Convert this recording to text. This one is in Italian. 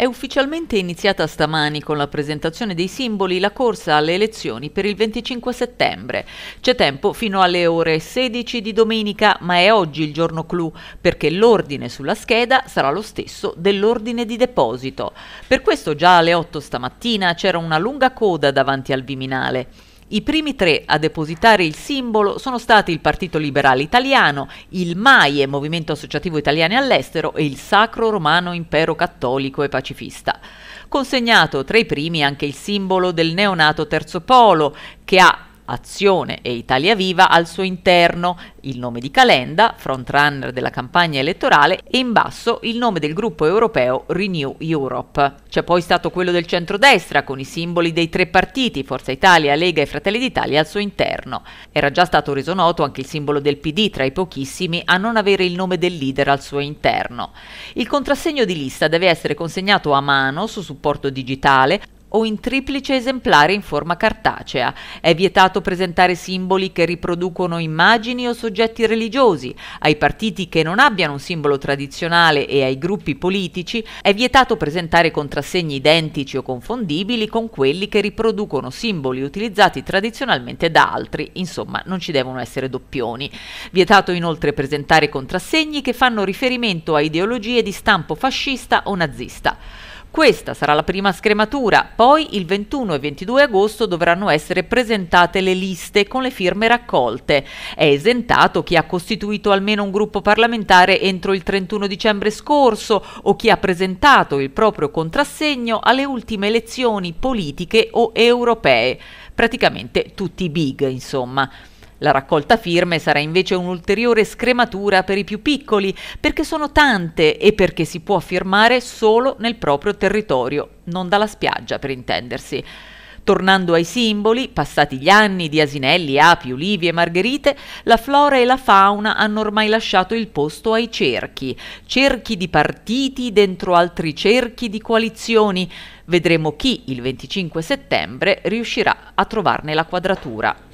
È ufficialmente iniziata stamani con la presentazione dei simboli la corsa alle elezioni per il 25 settembre. C'è tempo fino alle ore 16 di domenica, ma è oggi il giorno clou perché l'ordine sulla scheda sarà lo stesso dell'ordine di deposito. Per questo già alle 8 stamattina c'era una lunga coda davanti al Viminale. I primi tre a depositare il simbolo sono stati il Partito Liberale Italiano, il MAIE, Movimento Associativo Italiani all'Estero, e il Sacro Romano Impero Cattolico e Pacifista. Consegnato tra i primi anche il simbolo del neonato Terzo Polo, che ha Azione e Italia Viva al suo interno il nome di Calenda, frontrunner della campagna elettorale, e in basso il nome del gruppo europeo Renew Europe. C'è poi stato quello del centrodestra con i simboli dei tre partiti, Forza Italia, Lega e Fratelli d'Italia, al suo interno. Era già stato reso noto anche il simbolo del PD tra i pochissimi a non avere il nome del leader al suo interno. Il contrassegno di lista deve essere consegnato a mano su supporto digitale o in triplice esemplare in forma cartacea. È vietato presentare simboli che riproducono immagini o soggetti religiosi. Ai partiti che non abbiano un simbolo tradizionale e ai gruppi politici è vietato presentare contrassegni identici o confondibili con quelli che riproducono simboli utilizzati tradizionalmente da altri. Insomma, non ci devono essere doppioni. Vietato inoltre presentare contrassegni che fanno riferimento a ideologie di stampo fascista o nazista. Questa sarà la prima scrematura, poi il 21 e 22 agosto dovranno essere presentate le liste con le firme raccolte. È esentato chi ha costituito almeno un gruppo parlamentare entro il 31 dicembre scorso o chi ha presentato il proprio contrassegno alle ultime elezioni politiche o europee. Praticamente tutti i big, insomma. La raccolta firme sarà invece un'ulteriore scrematura per i più piccoli, perché sono tante e perché si può firmare solo nel proprio territorio, non dalla spiaggia per intendersi. Tornando ai simboli, passati gli anni di asinelli, api, ulivi e margherite, la flora e la fauna hanno ormai lasciato il posto ai cerchi, cerchi di partiti dentro altri cerchi di coalizioni. Vedremo chi il 25 settembre riuscirà a trovarne la quadratura.